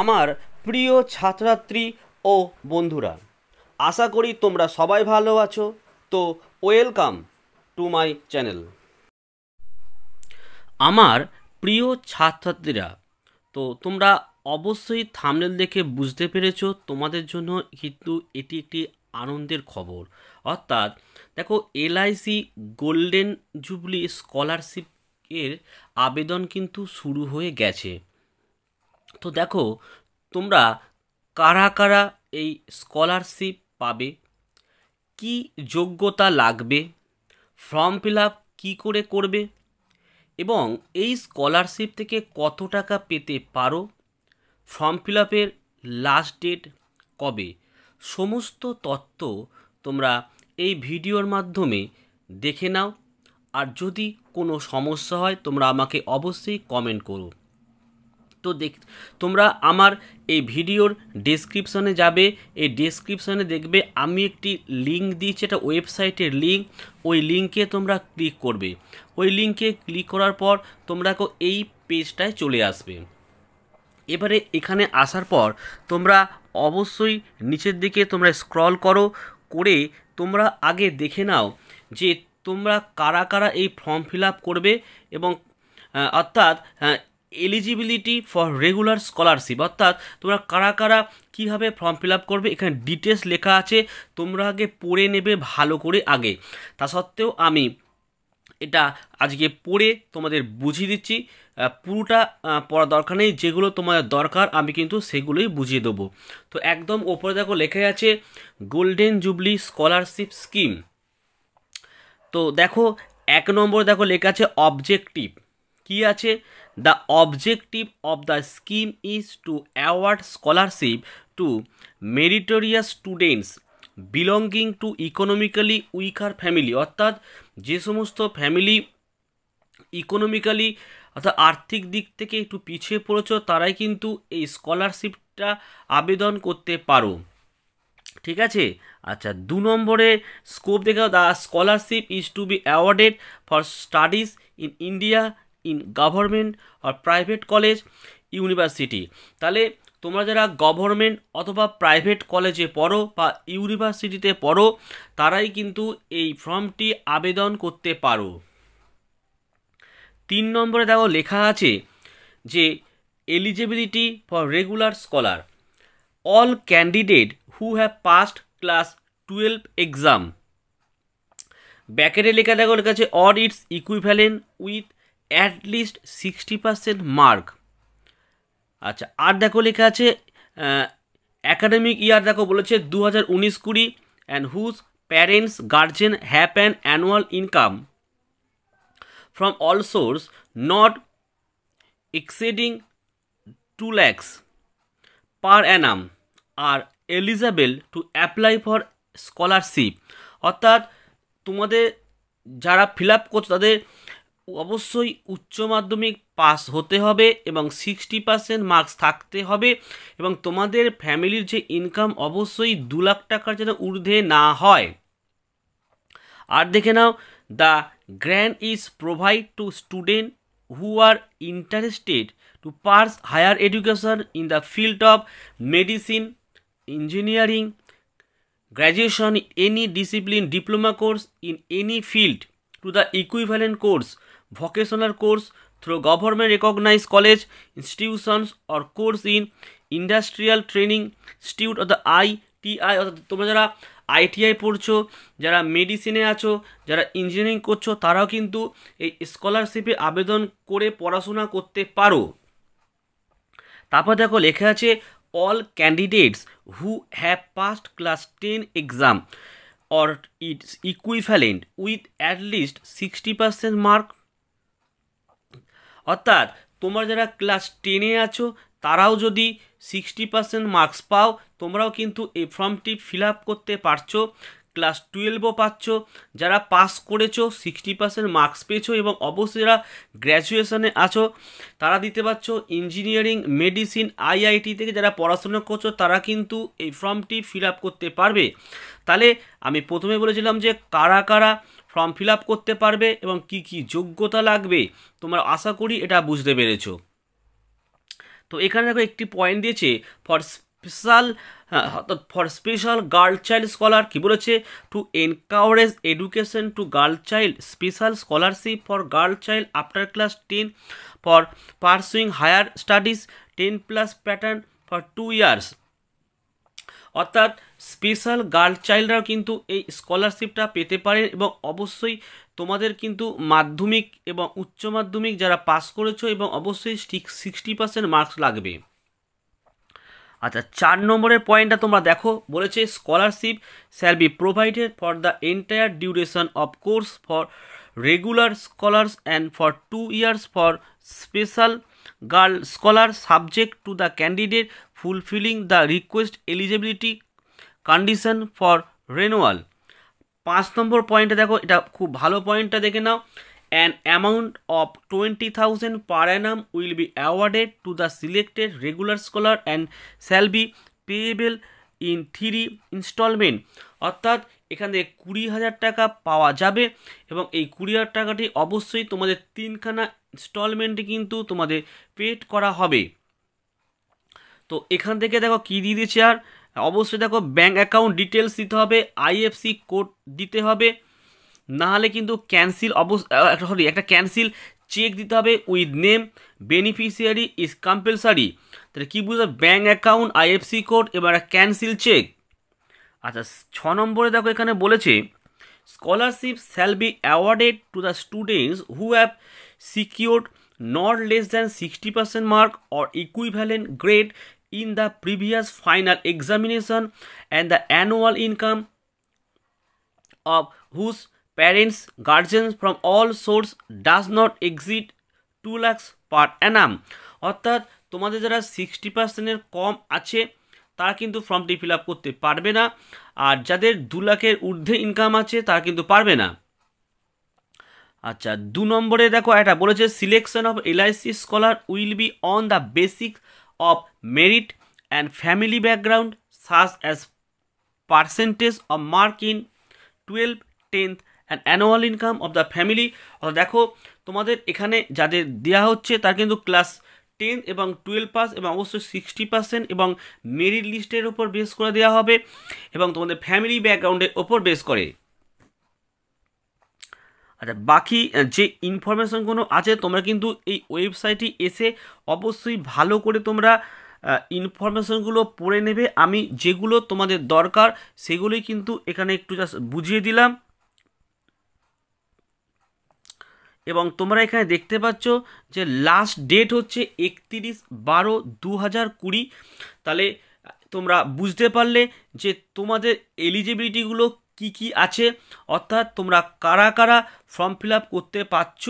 আমার প্রিয় ছাত্রাত্রী ও বন্ধুরা আশা করি তোমরা সবাই ভালো আছো তো ওয়েলকাম টু মাই চ্যানেল আমার প্রিয় ছাত্রাত্রীরা তো তোমরা অবশ্যই থামনেল দেখে বুঝতে পেরেছো তোমাদের জন্য কিন্তু এটি একটি আনন্দের খবর অর্থাৎ দেখো এলআইসি গোল্ডেন জুবলি স্কলারশিপের আবেদন কিন্তু শুরু হয়ে গেছে তো দেখো তোমরা কারা কারা এই স্কলারশিপ পাবে কি যোগ্যতা লাগবে ফর্ম ফিল আপ কী করে করবে এবং এই স্কলারশিপ থেকে কত টাকা পেতে পারো ফর্ম ফিল আপের লাস্ট ডেট কবে সমস্ত তত্ত্ব তোমরা এই ভিডিওর মাধ্যমে দেখে নাও আর যদি কোনো সমস্যা হয় তোমরা আমাকে অবশ্যই কমেন্ট করো তো দেখ তোমরা আমার এই ভিডিওর ডেসক্রিপশনে যাবে এই ডেসক্রিপশনে দেখবে আমি একটি লিঙ্ক দিয়েছি এটা ওয়েবসাইটের লিঙ্ক ওই লিঙ্কে তোমরা ক্লিক করবে ওই লিঙ্কে ক্লিক করার পর তোমরা এই পেজটায় চলে আসবে এবারে এখানে আসার পর তোমরা অবশ্যই নিচের দিকে তোমরা স্ক্রল করো করে তোমরা আগে দেখে নাও যে তোমরা কারা কারা এই ফর্ম ফিল করবে এবং অর্থাৎ এলিজিবিলিটি ফর রেগুলার স্কলারশিপ অর্থাৎ তোমরা কারা কারা কীভাবে ফর্ম ফিল আপ করবে এখানে ডিটেলস লেখা আছে তোমরা আগে পড়ে নেবে ভালো করে আগে তা সত্ত্বেও আমি এটা আজকে পড়ে তোমাদের বুঝিয়ে দিচ্ছি পুরোটা পড়া দরকার নেই যেগুলো তোমাদের দরকার আমি কিন্তু সেগুলোই বুঝিয়ে দেবো তো একদম ওপরে দেখো লেখা আছে গোল্ডেন জুবলি স্কলারশিপ স্কিম তো দেখো এক নম্বর দেখো লেখা আছে অবজেক্টিভ কি আছে the objective of the scheme is to award scholarship to meritorious students belonging to economically weaker family অর্থাৎ যে সমস্ত ফ্যামিলি ইকোনমিক্যালি অর্থাৎ আর্থিক দিক থেকে একটু পিছিয়ে পড়েছ তারাই কিন্তু এই স্কলারশিপটা আবেদন করতে পারো ঠিক আছে আচ্ছা দু নম্বরে স্কোপ দেখাও the scholarship is to be awarded for studies in India in government আর প্রাইভেট কলেজ ইউনিভার্সিটি তাহলে তোমরা যারা গভর্নমেন্ট অথবা প্রাইভেট কলেজে পড়ো বা ইউনিভার্সিটিতে পড়ো তারাই কিন্তু এই ফর্মটি আবেদন করতে পারো তিন নম্বরে দেখো লেখা আছে যে eligibility for regular scholar all candidate who have passed class twelve exam ব্যাকেটে লেখা দেখো লেখা আছে or its equivalent with at least sixty percent mark আচ্ছা আর দেখো লেখা আছে অ্যাকাডেমিক ইয়ার দেখো বলেছে দু হাজার উনিশ কুড়ি and whose parents guardian have an annual income from all source not exceeding two lakhs per annum are eligible to apply for scholarship অর্থাৎ তোমাদের যারা ফিল আপ করছো তাদের অবশ্যই উচ্চ মাধ্যমিক পাস হতে হবে এবং সিক্সটি পার্সেন্ট মার্কস থাকতে হবে এবং তোমাদের ফ্যামিলির যে ইনকাম অবশ্যই দু লাখ টাকার যেন ঊর্ধ্বে না হয় আর দেখে নাও the grant is provide to student who are interested to pursue higher education in the field of medicine engineering graduation any discipline diploma course in any field to the equivalent course vocational course through government recognise college institutions or course in industrial training institute of the I T I T I তোমরা যারা ITI পড়ছো যারা মেডিসিনে আছো যারা engineering করছো তারাও কিন্তু এই স্কলারশিপে আবেদন করে পড়াশোনা করতে পারো তারপর দেখো লেখা আছে all candidates who have passed class ten exam or its equivalent with at least 60% mark অর্থাৎ তোমরা যারা ক্লাস টেনে আছো তারাও যদি সিক্সটি পার্সেন্ট মার্কস পাও তোমরাও কিন্তু এই ফর্মটি ফিল আপ করতে পারছো ক্লাস টুয়েলভও পাচ্ছ যারা পাস করেছো সিক্সটি পার্সেন্ট মার্কস পেয়েছো এবং অবশ্যই যারা গ্র্যাজুয়েশনে আছো তারা দিতে পারছো ইঞ্জিনিয়ারিং মেডিসিন আইআইটি থেকে যারা পড়াশোনা করছো তারা কিন্তু এই ফর্মটি ফিল আপ করতে পারবে তাহলে আমি প্রথমে বলেছিলাম যে কারা কারা ফর্ম ফিল আপ করতে পারবে এবং কি কি যোগ্যতা লাগবে তোমরা আশা করি এটা বুঝতে পেরেছো তো এখানে দেখো একটি পয়েন্ট দিয়েছে ফর স্পেশাল হ্যাঁ, অর্থাৎ for special girl child scholar কী বলেছে to encourage education to girl child special scholarship for girl child after class ten for pursuing higher studies ten plus pattern for two years অর্থাৎ special girl চাইল্ডরাও কিন্তু এই স্কলারশিপটা পেতে পারে এবং অবশ্যই তোমাদের কিন্তু মাধ্যমিক এবং উচ্চ মাধ্যমিক যারা পাস করেছো এবং অবশ্যই সিক্সটি পার্সেন্ট মার্কস লাগবে আচ্ছা চার নম্বরের পয়েন্টটা তোমরা দেখো বলেছে scholarship shall be provided for the entire duration of course for regular scholars and for two years for special girl scholar subject to the candidate fulfilling the request eligibility condition for renewal পাঁচ নম্বর পয়েন্টটা দেখো এটা খুব ভালো পয়েন্টটা দেখে নাও amount of twenty thousand per annum will be awarded to the selected regular scholar and shall be payable in three installment অর্থাৎ এখান থেকে কুড়ি হাজার টাকা পাওয়া যাবে এবং এই কুড়ি হাজার টাকাটি অবশ্যই তোমাদের তিনখানা ইনস্টলমেন্টে কিন্তু তোমাদের পেড করা হবে তো এখান থেকে দেখো কী দিয়ে দিয়েছে আর অবশ্যই দেখো ব্যাঙ্ক অ্যাকাউন্ট ডিটেলস দিতে হবে আইএফসি কোড দিতে হবে না হলে কিন্তু ক্যান্সেল অবস সরি একটা ক্যান্সেল চেক দিতে হবে with name beneficiary is compulsory তাহলে কী বুঝতে ব্যাঙ্ক অ্যাকাউন্ট আইএফসি কোড এবার ক্যান্সেল চেক আচ্ছা ছ নম্বরে দেখো এখানে বলেছে scholarship shall be awarded to the students who have secured not less than sixty percent mark or equivalent grade in the previous final examination and the annual income of whose parents, guardians from all source does not exceed 2 lakhs per annum অর্থাৎ তোমাদের যারা sixty পার্সেন্টের কম আছে তারা কিন্তু ফর্মটি fill up করতে পারবে না আর যাদের দু লাখের ঊর্ধ্বে ইনকাম আছে তারা কিন্তু পারবে না আচ্ছা দু নম্বরে দেখো এটা বলেছে selection of LIC scholar will be on the basic of merit and family background such as percentage of mark in twelve tenth and annual income of the family অর্থাৎ দেখো তোমাদের এখানে যাদের দেওয়া হচ্ছে তার কিন্তু ক্লাস টেন এবং টুয়েলভ পাস এবং অবশ্যই সিক্সটি পার্সেন্ট এবং মেরিট লিস্টের উপর বেস করে দেওয়া হবে এবং তোমাদের ফ্যামিলি ব্যাকগ্রাউন্ডের ওপর বেস করে আচ্ছা বাকি যে ইনফরমেশনগুলো আছে তোমরা কিন্তু এই ওয়েবসাইটে এসে অবশ্যই ভালো করে তোমরা ইনফরমেশনগুলো পড়ে নেবে আমি যেগুলো তোমাদের দরকার সেগুলোই কিন্তু এখানে একটু জাস্ট বুঝিয়ে দিলাম এবং তোমরা এখানে দেখতে পাচ্ছ যে লাস্ট ডেট হচ্ছে একত্রিশ বারো দু হাজার কুড়ি তাহলে তোমরা বুঝতে পারলে যে তোমাদের এলিজিবিলিটিগুলো কি কি আছে অর্থাৎ তোমরা কারা কারা ফর্ম ফিল আপ করতে পারছ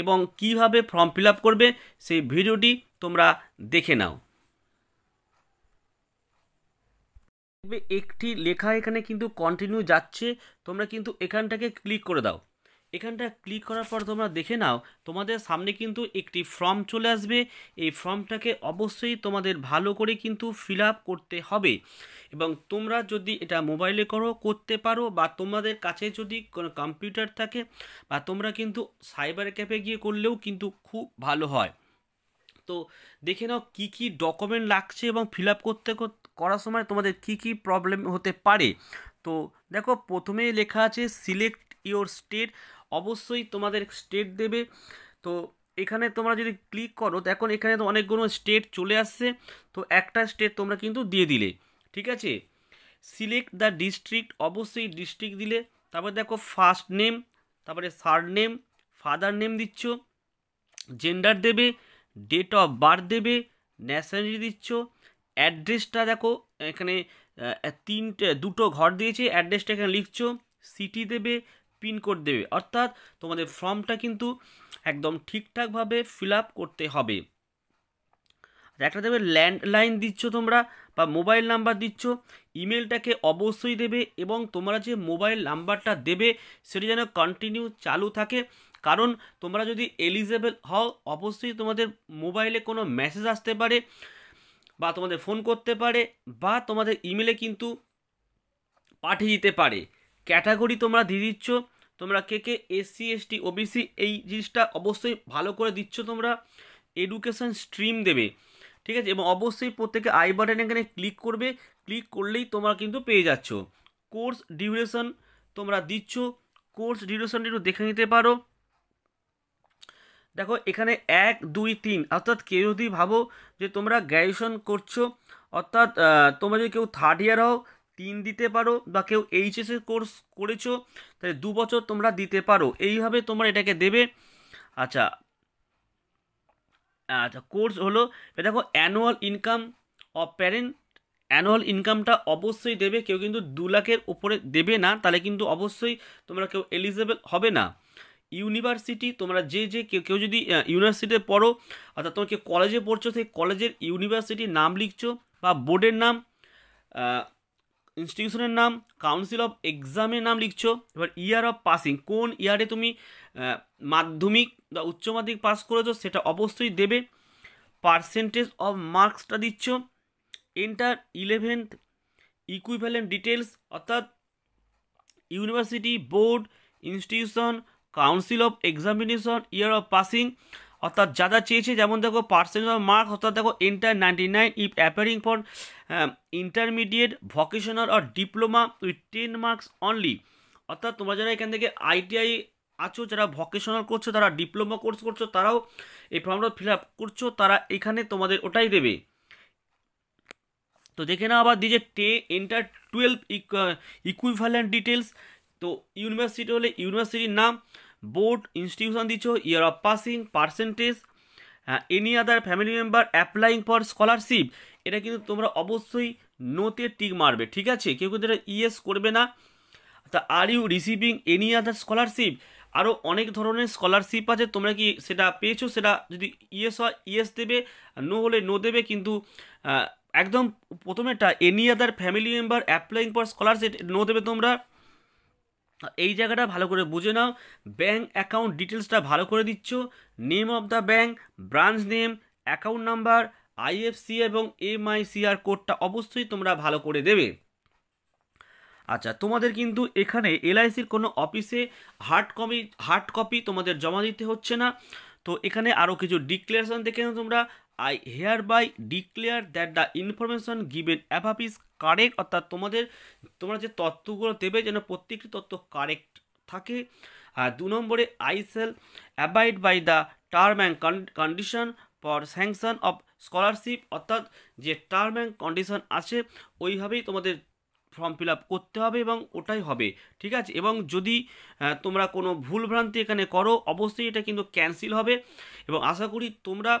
এবং কিভাবে ফর্ম ফিল আপ করবে সেই ভিডিওটি তোমরা দেখে নাও একটি লেখা এখানে কিন্তু কন্টিনিউ যাচ্ছে তোমরা কিন্তু এখানটাকে ক্লিক করে দাও এখানটা ক্লিক করার পর তোমরা দেখে নাও তোমাদের সামনে কিন্তু একটি ফর্ম চলে আসবে এই ফর্মটাকে অবশ্যই তোমাদের ভালো করে কিন্তু ফিল করতে হবে এবং তোমরা যদি এটা মোবাইলে করো করতে পারো বা তোমাদের কাছে যদি কোনো কম্পিউটার থাকে বা তোমরা কিন্তু সাইবার ক্যাফে গিয়ে করলেও কিন্তু খুব ভালো হয় তো দেখে নাও কী কী ডকুমেন্ট লাগছে এবং ফিল করতে করার সময় তোমাদের কি কি প্রবলেম হতে পারে তো দেখো প্রথমেই লেখা আছে সিলেক্ট ইওর স্টেট অবশ্যই তোমাদের স্টেট দেবে তো এখানে তোমরা যদি ক্লিক করো তো এখন এখানে তো অনেকগুলো স্টেট চলে আসছে তো একটা স্টেট তোমরা কিন্তু দিয়ে দিলে ঠিক আছে সিলেক্ট দ্য ডিস্ট্রিক্ট অবশ্যই ডিস্ট্রিক্ট দিলে তারপরে দেখো ফার্স্ট নেম তারপরে সার্ড নেম ফাদার নেম দিচ্ছ জেন্ডার দেবে ডেট অফ বার্থ দেবে ন্যাশনালিটি দিচ্ছ অ্যাড্রেসটা দেখো এখানে তিনটে দুটো ঘর দিয়েছে অ্যাড্রেসটা এখানে লিখছ সিটি দেবে পিনকোড দেবে অর্থাৎ তোমাদের ফর্মটা কিন্তু একদম ঠিকঠাকভাবে ফিল আপ করতে হবে একটা দেবে ল্যান্ডলাইন দিচ্ছ তোমরা বা মোবাইল নাম্বার দিচ্ছ ইমেলটাকে অবশ্যই দেবে এবং তোমরা যে মোবাইল নাম্বারটা দেবে সেটি যেন কন্টিনিউ চালু থাকে কারণ তোমরা যদি এলিজেবল হও অবশ্যই তোমাদের মোবাইলে কোনো মেসেজ আসতে পারে বা তোমাদের ফোন করতে পারে বা তোমাদের ইমেলে কিন্তু পাঠিয়ে দিতে পারে ক্যাটাগরি তোমরা দিয়ে দিচ্ছ তোমরা কে কে এসসি এসটি ওবিসি এই জিনিসটা অবশ্যই ভালো করে দিচ্ছ তোমরা এডুকেশান স্ট্রিম দেবে ঠিক আছে এবং অবশ্যই প্রত্যেকে আই বাটন এখানে ক্লিক করবে ক্লিক করলেই তোমরা কিন্তু পেয়ে যাচ্ছ কোর্স ডিউরেশন তোমরা দিচ্ছ কোর্স ডিউরেশনটা একটু দেখে নিতে পারো দেখো এখানে এক দুই তিন অর্থাৎ কেউ যদি ভাবো যে তোমরা গ্র্যাজুয়েশন করছো অর্থাৎ তোমরা যদি কেউ থার্ড ইয়ার হও তিন দিতে পারো বা কেউ এইচএসের কোর্স করেছো তাহলে দু বছর তোমরা দিতে পারো এইভাবে তোমরা এটাকে দেবে আচ্ছা আচ্ছা কোর্স হলো দেখো annual income of parent annual ইনকামটা অবশ্যই দেবে কেউ কিন্তু দু লাখের উপরে দেবে না তাহলে কিন্তু অবশ্যই তোমরা কেউ এলিজেবল হবে না ইউনিভার্সিটি তোমরা যে যে কেউ কেউ যদি ইউনিভার্সিটিতে পড়ো অর্থাৎ তোমাকে কলেজে পড়ছো সেই কলেজের ইউনিভার্সিটির নাম লিখছো বা বোর্ডের নাম ইনস্টিটিউশনের নাম কাউন্সিল অফ এক্সামিনেশন নাম লিখছো এবার ইয়ার অফ পাসিং কোন ইয়ারে তুমি মাধ্যমিক বা উচ্চ মাধ্যমিক পাস করেছো সেটা অবশ্যই দেবে পার্সেন্টেজ অফ মার্কসটা দিচ্ছ ইন্টার 11th ইকুইভ্যালেন্ট ডিটেইলস অর্থাৎ university board institution council of examination year of passing অর্থাৎ যা যা চেয়েছে যেমন দেখো পার্সেন্ট অফ মার্ক অর্থাৎ দেখো enter ninety nine if appearing for intermediate vocational or diploma with ten marks only অর্থাৎ তোমরা যারা এখান থেকে আইটিআই আছো যারা ভকেশনাল করছো তারা ডিপ্লোমা কোর্স করছো তারাও এই ফর্মটা ফিল আপ করছো তারা এখানে তোমাদের ওটাই দেবে তো দেখে নাও আবার দিয়ে টে এন্টার টুয়েলভ ইকুইভ্যালেন্ট ডিটেলস তো ইউনিভার্সিটি হলে ইউনিভার্সিটির নাম বোর্ড ইনস্টিটিউশন দিচ্ছ year of passing percentage any other family member applying for scholarship এটা কিন্তু তোমরা অবশ্যই নোতে টিক মারবে ঠিক আছে কেউ কিন্তু এটা ইয়েস করবে না তা are you receiving any other scholarship আরও অনেক ধরনের স্কলারশিপ আছে তোমরা কি সেটা পেয়েছো সেটা যদি ইয়েস হয় ইয়েস দেবে নো হলে নো দেবে কিন্তু একদম প্রথমেটা any other family member applying for scholarship no দেবে তোমরা এই জায়গাটা ভালো করে বুঝে নাও ব্যাঙ্ক অ্যাকাউন্ট ডিটেলসটা ভালো করে দিচ্ছ name of the bank branch name account number IFSC এবং এমআইসিআর কোডটা অবশ্যই তোমরা ভালো করে দেবে আচ্ছা তোমাদের কিন্তু এখানে এলআইসির কোনো অফিসে হার্ড কপি হার্ড কপি তোমাদের জমা দিতে হচ্ছে না তো এখানে আরও কিছু ডিক্লারেশন দেখে তোমরা I hereby declare that the information given above is correct অর্থাৎ তোমাদের তোমরা যে তত্ত্বগুলো দেবে যেন প্রত্যেকটি তত্ত্ব কারেক্ট থাকে আর দু নম্বরে I shall abide by the term and condition for sanction of scholarship অর্থাৎ যে টার্ম অ্যান্ড কন্ডিশন আছে ওইভাবেই তোমাদের ফর্ম ফিল আপ করতে হবে এবং ওটাই হবে ঠিক আছে এবং যদি তোমরা কোনো ভুলভ্রান্তি এখানে করো অবশ্যই এটা কিন্তু ক্যান্সেল হবে এবং আশা করি তোমরা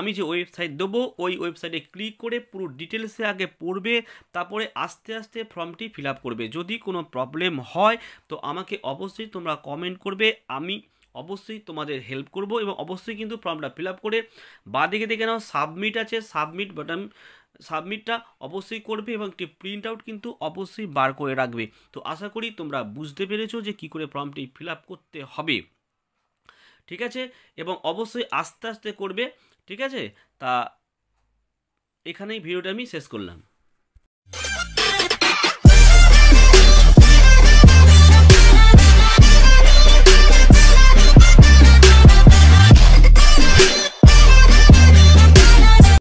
আমি যে ওয়েবসাইট দেবো ওই ওয়েবসাইটে ক্লিক করে পুরো ডিটেলসে আগে পড়বে তারপরে আস্তে আস্তে ফর্মটি ফিল করবে যদি কোনো প্রবলেম হয় তো আমাকে অবশ্যই তোমরা কমেন্ট করবে আমি অবশ্যই তোমাদের হেল্প করব এবং অবশ্যই কিন্তু ফর্মটা ফিল করে বাদিকে দেখে নাও সাবমিট আছে সাবমিট বাটন সাবমিটটা অবশ্যই করবে এবং একটি প্রিন্ট আউট কিন্তু অবশ্যই বার করে রাখবে তো আশা করি তোমরা বুঝতে পেরেছো যে কি করে ফর্মটি ফিল করতে হবে ঠিক আছে এবং অবশ্যই আস্তে আস্তে করবে ঠিক আছে তা এখানেই ভিডিওটা আমি শেষ করলাম